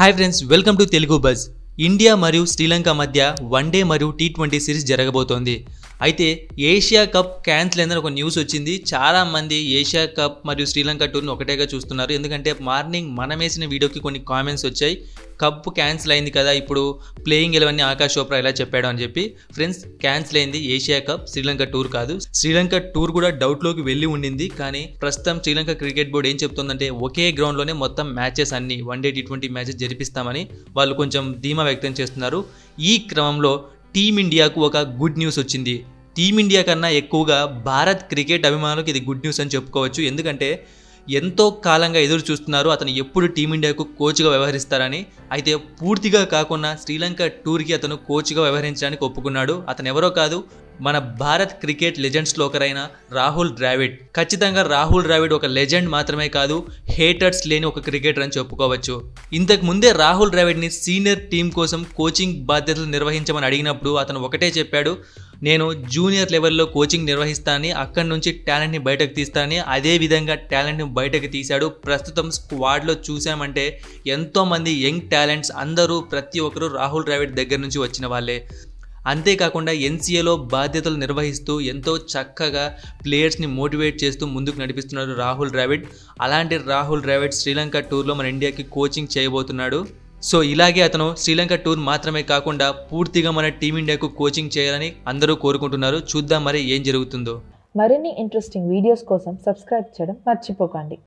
hi friends welcome to Telugu Buzz India మరియు శ్రీలంక మధ్య one day మరియు టీ ట్వంటీ సిరీస్ జరగబోతోంది అయితే ఏషియా కప్ క్యాన్సిల్ అయిందని ఒక న్యూస్ వచ్చింది చాలామంది ఏషియా కప్ మరియు శ్రీలంక టూర్ని ఒకటేగా చూస్తున్నారు ఎందుకంటే మార్నింగ్ మనం వేసిన వీడియోకి కొన్ని కామెంట్స్ వచ్చాయి కప్ క్యాన్సిల్ అయింది కదా ఇప్పుడు ప్లేయింగ్ ఎలవన్నీ ఆకాష్ చోప్రా ఎలా చెప్పాడు అని చెప్పి ఫ్రెండ్స్ క్యాన్సిల్ అయింది ఏషియా కప్ శ్రీలంక టూర్ కాదు శ్రీలంక టూర్ కూడా డౌట్లోకి వెళ్ళి ఉండింది కానీ ప్రస్తుతం శ్రీలంక క్రికెట్ బోర్డు ఏం చెప్తుందంటే ఒకే గ్రౌండ్లోనే మొత్తం మ్యాచెస్ అన్ని one day T twenty matches జరిపిస్తామని వాళ్ళు కొంచెం ధీమా వ్యక్తం చేస్తున్నారు ఈ క్రమంలో టీమిండియాకు ఒక గుడ్ న్యూస్ వచ్చింది టీమిండియా కన్నా ఎక్కువగా భారత్ క్రికెట్ అభిమానులకు ఇది గుడ్ న్యూస్ అని చెప్పుకోవచ్చు ఎందుకంటే ఎంతో కాలంగా ఎదురు చూస్తున్నారు అతను ఎప్పుడు టీమిండియాకు కోచ్గా వ్యవహరిస్తారని అయితే పూర్తిగా కాకుండా శ్రీలంక టూర్కి అతను కోచ్గా వ్యవహరించడానికి ఒప్పుకున్నాడు అతను ఎవరో కాదు మన భారత్ క్రికెట్ లెజెండ్స్లో ఒకరైన రాహుల్ ద్రావిడ్ ఖచ్చితంగా రాహుల్ ద్రావిడ్ ఒక లెజెండ్ మాత్రమే కాదు హేటర్స్ లేని ఒక క్రికెటర్ అని చెప్పుకోవచ్చు ఇంతకు ముందే రాహుల్ ద్రావిడ్ని సీనియర్ టీం కోసం కోచింగ్ బాధ్యతలు నిర్వహించమని అడిగినప్పుడు అతను ఒకటే చెప్పాడు నేను జూనియర్ లెవెల్లో కోచింగ్ నిర్వహిస్తానని అక్కడి నుంచి టాలెంట్ని బయటకు తీస్తానని అదే విధంగా టాలెంట్ని బయటకు తీశాడు ప్రస్తుతం స్క్వాడ్లో చూసామంటే ఎంతోమంది యంగ్ టాలెంట్స్ అందరూ ప్రతి ఒక్కరు రాహుల్ ద్రావిడ్ దగ్గర నుంచి వచ్చిన వాళ్ళే అంతేకాకుండా ఎన్సీఏలో బాధ్యతలు నిర్వహిస్తూ ఎంతో చక్కగా ప్లేయర్స్ని మోటివేట్ చేస్తూ ముందుకు నడిపిస్తున్నాడు రాహుల్ ద్రావిడ్ అలాంటి రాహుల్ ద్రావిడ్ శ్రీలంక టూర్లో మన ఇండియాకి కోచింగ్ చేయబోతున్నాడు సో ఇలాగే అతను శ్రీలంక టూర్ మాత్రమే కాకుండా పూర్తిగా మన టీమిండియాకు కోచింగ్ చేయాలని అందరూ కోరుకుంటున్నారు చూద్దాం మరి ఏం జరుగుతుందో మరిన్ని ఇంట్రెస్టింగ్ వీడియోస్ కోసం సబ్స్క్రైబ్ చేయడం మర్చిపోకండి